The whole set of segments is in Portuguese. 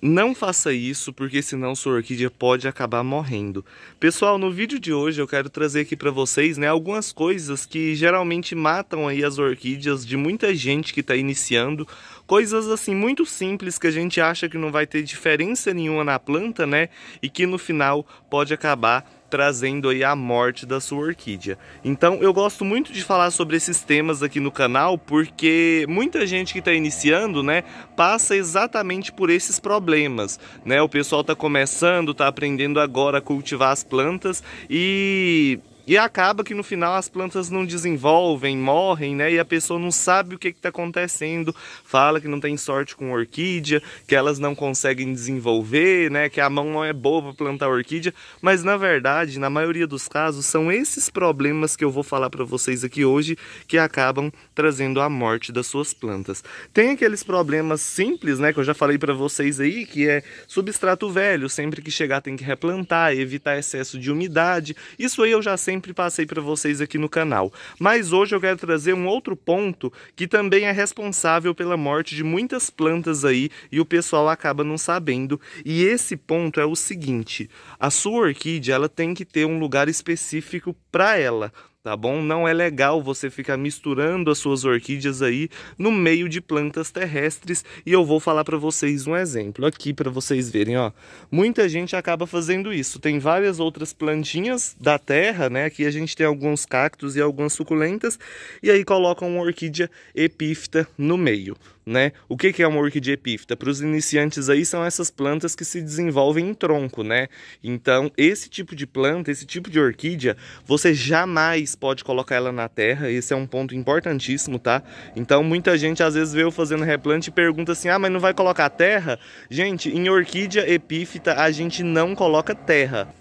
Não faça isso, porque senão sua orquídea pode acabar morrendo. Pessoal, no vídeo de hoje eu quero trazer aqui para vocês né, algumas coisas que geralmente matam aí as orquídeas de muita gente que está iniciando. Coisas assim muito simples que a gente acha que não vai ter diferença nenhuma na planta, né? E que no final pode acabar trazendo aí a morte da sua orquídea. Então eu gosto muito de falar sobre esses temas aqui no canal porque muita gente que está iniciando, né, passa exatamente por esses problemas, né? O pessoal está começando, está aprendendo agora a cultivar as plantas e e acaba que no final as plantas não desenvolvem, morrem, né? E a pessoa não sabe o que está acontecendo, fala que não tem sorte com orquídea, que elas não conseguem desenvolver, né? Que a mão não é boa para plantar orquídea. Mas na verdade, na maioria dos casos, são esses problemas que eu vou falar para vocês aqui hoje que acabam trazendo a morte das suas plantas. Tem aqueles problemas simples, né? Que eu já falei para vocês aí, que é substrato velho, sempre que chegar tem que replantar, evitar excesso de umidade. Isso aí eu já sempre sempre passei para vocês aqui no canal. Mas hoje eu quero trazer um outro ponto que também é responsável pela morte de muitas plantas aí e o pessoal acaba não sabendo. E esse ponto é o seguinte, a sua orquídea ela tem que ter um lugar específico para ela tá bom? Não é legal você ficar misturando as suas orquídeas aí no meio de plantas terrestres e eu vou falar para vocês um exemplo aqui para vocês verem, ó. Muita gente acaba fazendo isso. Tem várias outras plantinhas da terra, né? Aqui a gente tem alguns cactos e algumas suculentas e aí colocam uma orquídea epífita no meio né? O que, é uma orquídea epífita? Para os iniciantes aí são essas plantas que se desenvolvem em tronco, né? Então, esse tipo de planta, esse tipo de orquídea, você jamais pode colocar ela na terra, esse é um ponto importantíssimo, tá? Então, muita gente às vezes vê eu fazendo replante e pergunta assim, ah, mas não vai colocar terra? Gente, em orquídea epífita a gente não coloca terra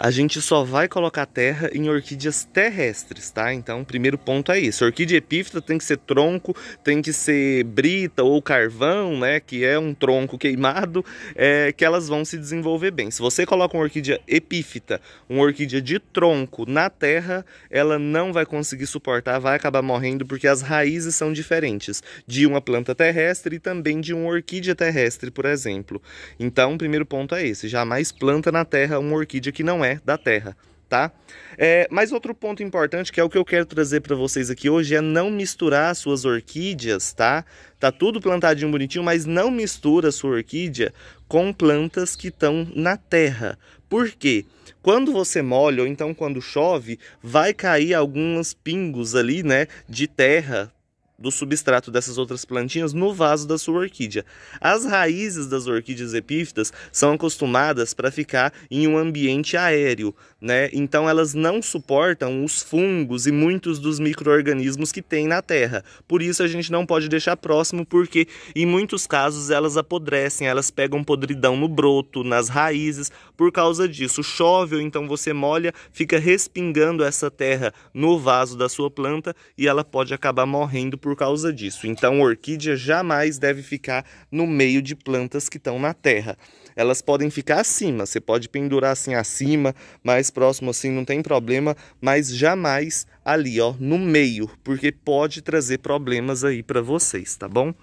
a gente só vai colocar terra em orquídeas terrestres, tá? Então, primeiro ponto é isso. Orquídea epífita tem que ser tronco, tem que ser brita ou carvão, né? Que é um tronco queimado, é, que elas vão se desenvolver bem. Se você coloca uma orquídea epífita, uma orquídea de tronco na terra, ela não vai conseguir suportar, vai acabar morrendo, porque as raízes são diferentes de uma planta terrestre e também de uma orquídea terrestre, por exemplo. Então, primeiro ponto é esse. Jamais planta na terra uma orquídea que não é né, da terra, tá? É, mas outro ponto importante, que é o que eu quero trazer para vocês aqui hoje, é não misturar suas orquídeas, tá? Tá tudo plantadinho bonitinho, mas não mistura sua orquídea com plantas que estão na terra. Por quê? Quando você molha ou então quando chove, vai cair alguns pingos ali, né, de terra do substrato dessas outras plantinhas no vaso da sua orquídea. As raízes das orquídeas epífitas são acostumadas para ficar em um ambiente aéreo, né? Então elas não suportam os fungos e muitos dos microrganismos que tem na terra. Por isso a gente não pode deixar próximo porque em muitos casos elas apodrecem, elas pegam podridão no broto, nas raízes. Por causa disso, chove ou então você molha, fica respingando essa terra no vaso da sua planta e ela pode acabar morrendo por por causa disso. Então, orquídea jamais deve ficar no meio de plantas que estão na terra. Elas podem ficar acima, você pode pendurar assim acima, mais próximo assim, não tem problema, mas jamais ali, ó, no meio, porque pode trazer problemas aí para vocês, tá bom?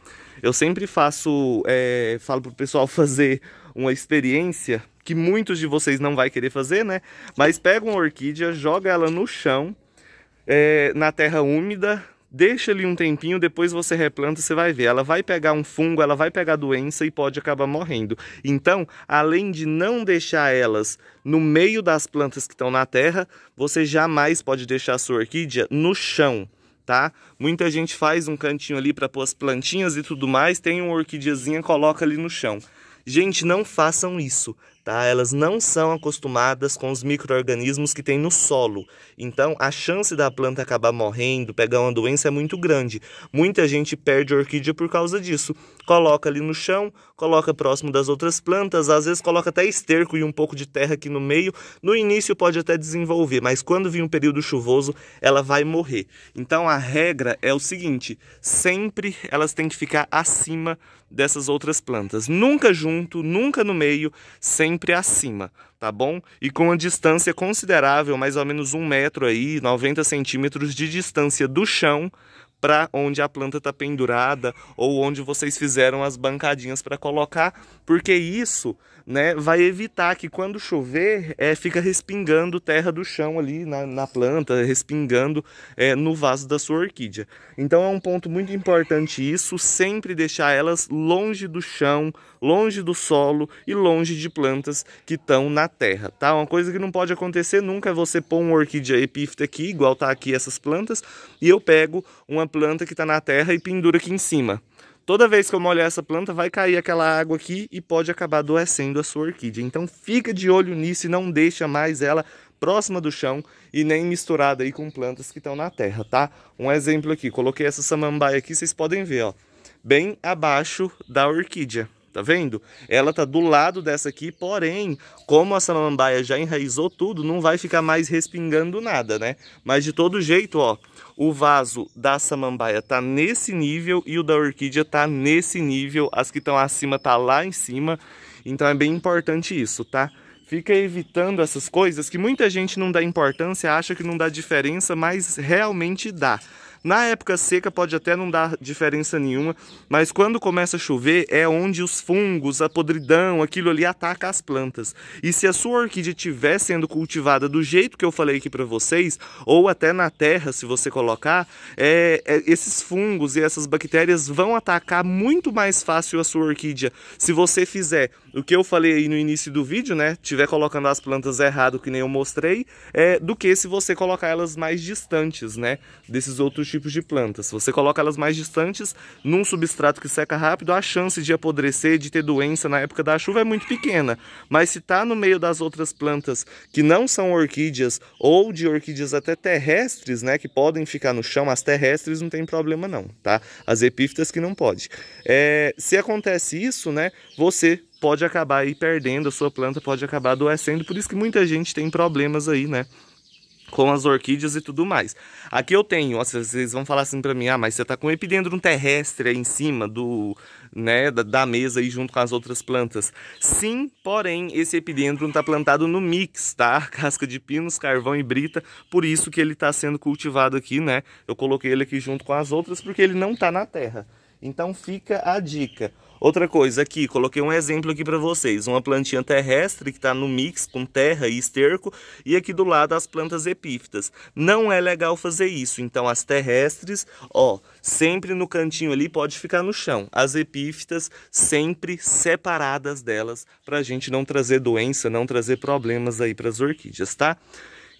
Eu sempre faço, é, falo pro pessoal fazer uma experiência que muitos de vocês não vai querer fazer, né? Mas pega uma orquídea, joga ela no chão, é, na terra úmida, Deixa ali um tempinho, depois você replanta, você vai ver. Ela vai pegar um fungo, ela vai pegar doença e pode acabar morrendo. Então, além de não deixar elas no meio das plantas que estão na terra, você jamais pode deixar a sua orquídea no chão. Tá? Muita gente faz um cantinho ali para pôr as plantinhas e tudo mais, tem uma orquidezinha, coloca ali no chão. Gente, não façam isso. Tá? Elas não são acostumadas com os micro-organismos que tem no solo. Então, a chance da planta acabar morrendo, pegar uma doença é muito grande. Muita gente perde orquídea por causa disso. Coloca ali no chão, coloca próximo das outras plantas, às vezes coloca até esterco e um pouco de terra aqui no meio. No início pode até desenvolver, mas quando vir um período chuvoso, ela vai morrer. Então, a regra é o seguinte, sempre elas têm que ficar acima dessas outras plantas. Nunca junto, nunca no meio, sempre sempre acima, tá bom? E com uma distância considerável, mais ou menos um metro aí, 90 centímetros de distância do chão para onde a planta está pendurada ou onde vocês fizeram as bancadinhas para colocar, porque isso né, vai evitar que quando chover, é, fica respingando terra do chão ali na, na planta, respingando é, no vaso da sua orquídea. Então é um ponto muito importante isso, sempre deixar elas longe do chão, longe do solo e longe de plantas que estão na terra, tá? Uma coisa que não pode acontecer nunca é você pôr uma orquídea epífita aqui, igual tá aqui essas plantas, e eu pego uma planta que está na terra e pendura aqui em cima. Toda vez que eu molhar essa planta, vai cair aquela água aqui e pode acabar adoecendo a sua orquídea. Então fica de olho nisso e não deixa mais ela próxima do chão e nem misturada aí com plantas que estão na terra, tá? Um exemplo aqui, coloquei essa samambaia aqui, vocês podem ver, ó, bem abaixo da orquídea. Tá vendo? Ela tá do lado dessa aqui, porém, como a samambaia já enraizou tudo, não vai ficar mais respingando nada, né? Mas de todo jeito, ó, o vaso da samambaia tá nesse nível e o da orquídea tá nesse nível. As que estão acima tá lá em cima. Então é bem importante isso, tá? Fica evitando essas coisas que muita gente não dá importância, acha que não dá diferença, mas realmente dá. Na época seca pode até não dar diferença nenhuma, mas quando começa a chover é onde os fungos, a podridão, aquilo ali ataca as plantas. E se a sua orquídea estiver sendo cultivada do jeito que eu falei aqui para vocês, ou até na terra se você colocar, é, é, esses fungos e essas bactérias vão atacar muito mais fácil a sua orquídea se você fizer o que eu falei aí no início do vídeo, né? Tiver colocando as plantas errado, que nem eu mostrei, é do que se você colocar elas mais distantes, né? Desses outros tipos de plantas. Se você coloca elas mais distantes, num substrato que seca rápido, a chance de apodrecer, de ter doença na época da chuva é muito pequena. Mas se tá no meio das outras plantas que não são orquídeas ou de orquídeas até terrestres, né? Que podem ficar no chão, as terrestres não tem problema não, tá? As epífitas que não pode. É, se acontece isso, né? Você pode acabar aí perdendo, a sua planta pode acabar adoecendo, por isso que muita gente tem problemas aí, né? Com as orquídeas e tudo mais. Aqui eu tenho, ó, vocês vão falar assim para mim, ah, mas você tá com epidendrum terrestre aí em cima do, né, da, da mesa aí junto com as outras plantas. Sim, porém, esse epidendrum tá plantado no mix, tá? Casca de pinos, carvão e brita, por isso que ele tá sendo cultivado aqui, né? Eu coloquei ele aqui junto com as outras porque ele não tá na terra. Então fica a dica. Outra coisa aqui, coloquei um exemplo aqui para vocês, uma plantinha terrestre que está no mix com terra e esterco e aqui do lado as plantas epífitas. Não é legal fazer isso, então as terrestres, ó, sempre no cantinho ali pode ficar no chão. As epífitas sempre separadas delas para a gente não trazer doença, não trazer problemas aí para as orquídeas, tá?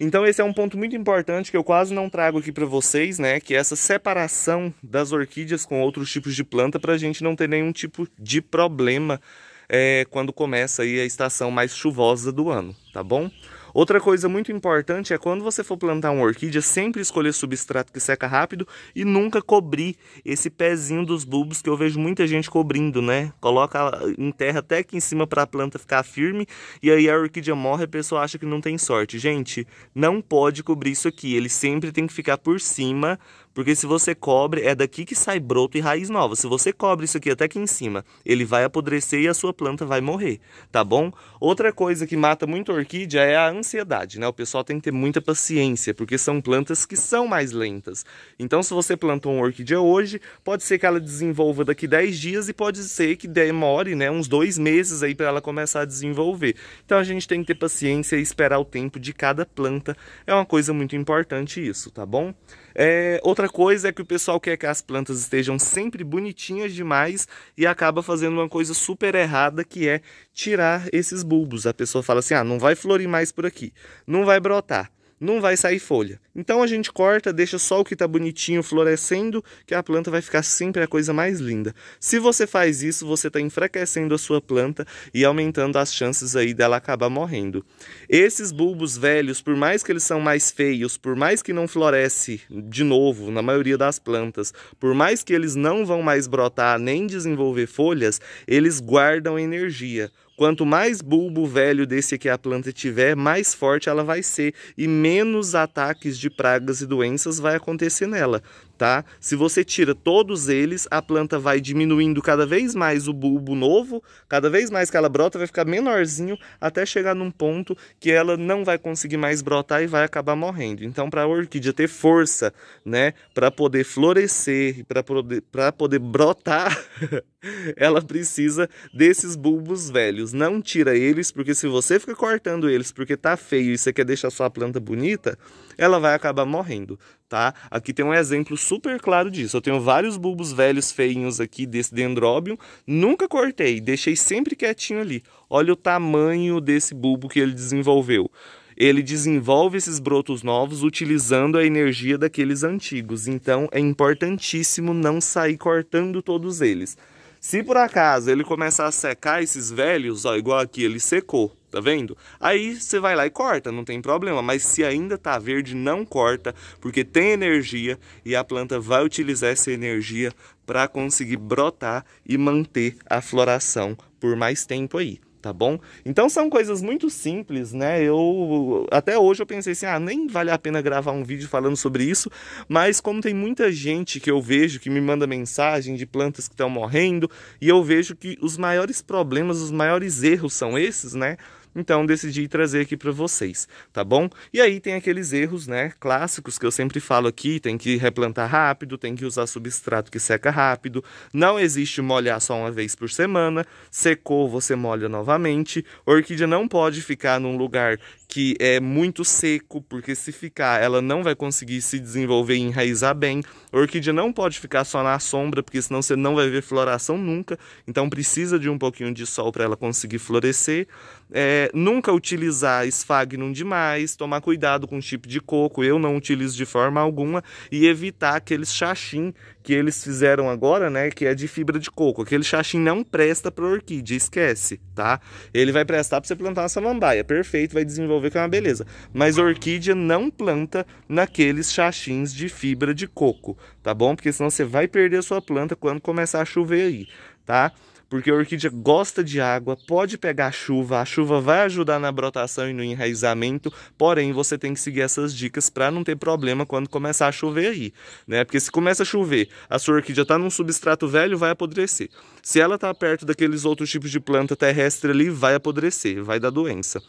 Então esse é um ponto muito importante que eu quase não trago aqui para vocês, né? Que é essa separação das orquídeas com outros tipos de planta para a gente não ter nenhum tipo de problema é, quando começa aí a estação mais chuvosa do ano, tá bom? Outra coisa muito importante é quando você for plantar uma orquídea, sempre escolher substrato que seca rápido e nunca cobrir esse pezinho dos bulbos que eu vejo muita gente cobrindo, né? Coloca em terra até aqui em cima para a planta ficar firme e aí a orquídea morre e a pessoa acha que não tem sorte. Gente, não pode cobrir isso aqui, ele sempre tem que ficar por cima, porque se você cobre, é daqui que sai broto e raiz nova. Se você cobre isso aqui até aqui em cima, ele vai apodrecer e a sua planta vai morrer, tá bom? Outra coisa que mata muito a orquídea é a ansiedade, né? O pessoal tem que ter muita paciência, porque são plantas que são mais lentas. Então, se você plantou uma orquídea hoje, pode ser que ela desenvolva daqui 10 dias e pode ser que demore, né, uns dois meses aí para ela começar a desenvolver. Então, a gente tem que ter paciência e esperar o tempo de cada planta. É uma coisa muito importante isso, tá bom? É, outra coisa é que o pessoal quer que as plantas estejam sempre bonitinhas demais e acaba fazendo uma coisa super errada que é tirar esses bulbos. A pessoa fala assim: ah, não vai florir mais por aqui, não vai brotar não vai sair folha. Então a gente corta, deixa só o que está bonitinho florescendo, que a planta vai ficar sempre a coisa mais linda. Se você faz isso, você está enfraquecendo a sua planta e aumentando as chances aí dela acabar morrendo. Esses bulbos velhos, por mais que eles são mais feios, por mais que não floresce de novo na maioria das plantas, por mais que eles não vão mais brotar nem desenvolver folhas, eles guardam energia. Quanto mais bulbo velho desse que a planta tiver, mais forte ela vai ser e menos ataques de pragas e doenças vai acontecer nela tá? Se você tira todos eles, a planta vai diminuindo cada vez mais o bulbo novo, cada vez mais que ela brota, vai ficar menorzinho até chegar num ponto que ela não vai conseguir mais brotar e vai acabar morrendo. Então, para a orquídea ter força, né, para poder florescer, para poder, poder brotar, ela precisa desses bulbos velhos. Não tira eles, porque se você fica cortando eles porque tá feio e você quer deixar sua planta bonita, ela vai acabar morrendo tá? Aqui tem um exemplo super claro disso. Eu tenho vários bulbos velhos feinhos aqui desse dendróbio. nunca cortei, deixei sempre quietinho ali. Olha o tamanho desse bulbo que ele desenvolveu. Ele desenvolve esses brotos novos utilizando a energia daqueles antigos. Então é importantíssimo não sair cortando todos eles. Se por acaso ele começar a secar esses velhos, ó, igual aqui ele secou, Tá vendo? Aí você vai lá e corta, não tem problema. Mas se ainda tá verde, não corta, porque tem energia e a planta vai utilizar essa energia para conseguir brotar e manter a floração por mais tempo aí, tá bom? Então são coisas muito simples, né? Eu até hoje eu pensei assim, ah, nem vale a pena gravar um vídeo falando sobre isso, mas como tem muita gente que eu vejo que me manda mensagem de plantas que estão morrendo, e eu vejo que os maiores problemas, os maiores erros são esses, né? Então decidi trazer aqui para vocês, tá bom? E aí tem aqueles erros, né, clássicos que eu sempre falo aqui, tem que replantar rápido, tem que usar substrato que seca rápido, não existe molhar só uma vez por semana, secou você molha novamente, orquídea não pode ficar num lugar que é muito seco, porque se ficar, ela não vai conseguir se desenvolver e enraizar bem. A orquídea não pode ficar só na sombra, porque senão você não vai ver floração nunca. Então precisa de um pouquinho de sol para ela conseguir florescer. É, nunca utilizar esfagnum demais, tomar cuidado com o tipo de coco, eu não utilizo de forma alguma, e evitar aqueles chachim que eles fizeram agora, né, que é de fibra de coco. Aquele chachim não presta para orquídea, esquece, tá? Ele vai prestar para você plantar uma samambaia, perfeito, vai desenvolver vão ver que é uma beleza. Mas orquídea não planta naqueles xaxins de fibra de coco, tá bom? Porque senão você vai perder a sua planta quando começar a chover aí, tá? Porque a orquídea gosta de água, pode pegar chuva, a chuva vai ajudar na brotação e no enraizamento, porém você tem que seguir essas dicas para não ter problema quando começar a chover aí, né? Porque se começa a chover, a sua orquídea está num substrato velho, vai apodrecer. Se ela está perto daqueles outros tipos de planta terrestre ali, vai apodrecer, vai dar doença.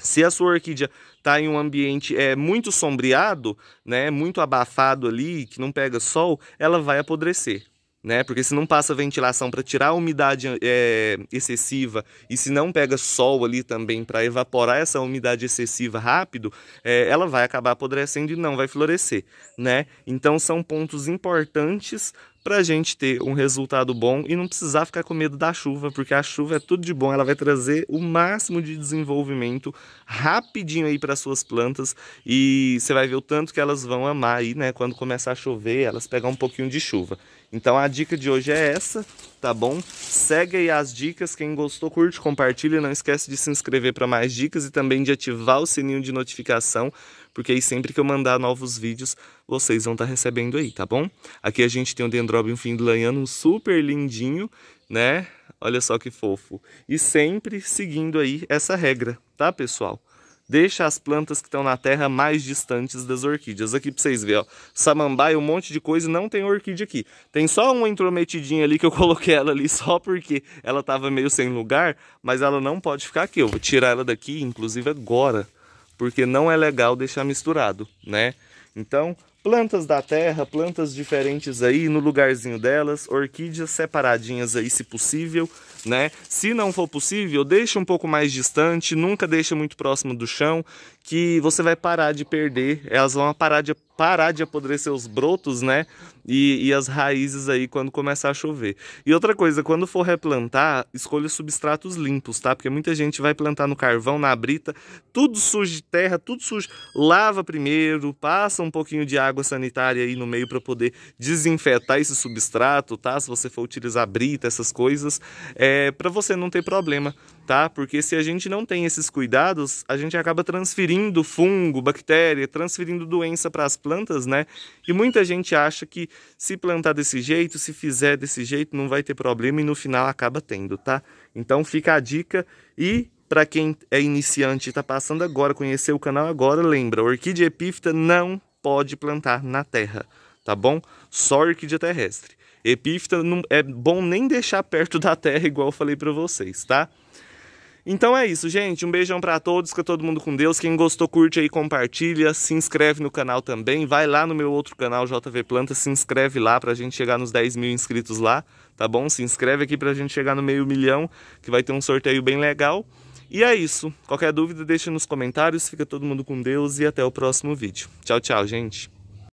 Se a sua orquídea está em um ambiente é, muito sombreado, né, muito abafado ali, que não pega sol, ela vai apodrecer né? Porque se não passa ventilação para tirar a umidade é, excessiva e se não pega sol ali também para evaporar essa umidade excessiva rápido, é, ela vai acabar apodrecendo e não vai florescer, né? Então são pontos importantes para a gente ter um resultado bom e não precisar ficar com medo da chuva, porque a chuva é tudo de bom, ela vai trazer o máximo de desenvolvimento rapidinho aí para suas plantas e você vai ver o tanto que elas vão amar aí, né? Quando começar a chover, elas pegam um pouquinho de chuva. Então a dica de hoje é essa, tá bom? Segue aí as dicas, quem gostou, curte, compartilha, não esquece de se inscrever para mais dicas e também de ativar o sininho de notificação, porque aí sempre que eu mandar novos vídeos, vocês vão estar tá recebendo aí, tá bom? Aqui a gente tem o Dendrobium findlanhano, super lindinho, né? Olha só que fofo. E sempre seguindo aí essa regra, tá, pessoal? deixa as plantas que estão na terra mais distantes das orquídeas. Aqui para vocês verem, ó, samambaia, um monte de coisa e não tem orquídea aqui. Tem só uma intrometidinha ali que eu coloquei ela ali só porque ela estava meio sem lugar, mas ela não pode ficar aqui. Eu vou tirar ela daqui, inclusive agora, porque não é legal deixar misturado, né? Então, plantas da terra, plantas diferentes aí no lugarzinho delas, orquídeas separadinhas aí se possível, né? Se não for possível, deixa um pouco mais distante, nunca deixa muito próximo do chão, que você vai parar de perder, elas vão parar de parar de apodrecer os brotos, né? E, e, as raízes aí quando começar a chover. E outra coisa, quando for replantar, escolha substratos limpos, tá? Porque muita gente vai plantar no carvão, na brita, tudo sujo de terra, tudo sujo. Lava primeiro, passa um pouquinho de água sanitária aí no meio para poder desinfetar esse substrato, tá? Se você for utilizar brita, essas coisas, é para você não ter problema tá? Porque se a gente não tem esses cuidados, a gente acaba transferindo fungo, bactéria, transferindo doença para as plantas, né? E muita gente acha que se plantar desse jeito, se fizer desse jeito, não vai ter problema e no final acaba tendo, tá? Então fica a dica e para quem é iniciante e está passando agora, conhecer o canal agora, lembra, orquídea epífita não pode plantar na terra, tá bom? Só orquídea terrestre. Epífita não é bom nem deixar perto da terra, igual eu falei para vocês, tá? Então é isso, gente. Um beijão para todos, que todo mundo com Deus. Quem gostou, curte aí, compartilha, se inscreve no canal também. Vai lá no meu outro canal, JV Planta, se inscreve lá pra gente chegar nos 10 mil inscritos lá, tá bom? Se inscreve aqui pra gente chegar no meio milhão, que vai ter um sorteio bem legal. E é isso. Qualquer dúvida, deixa nos comentários. Fica todo mundo com Deus e até o próximo vídeo. Tchau, tchau, gente.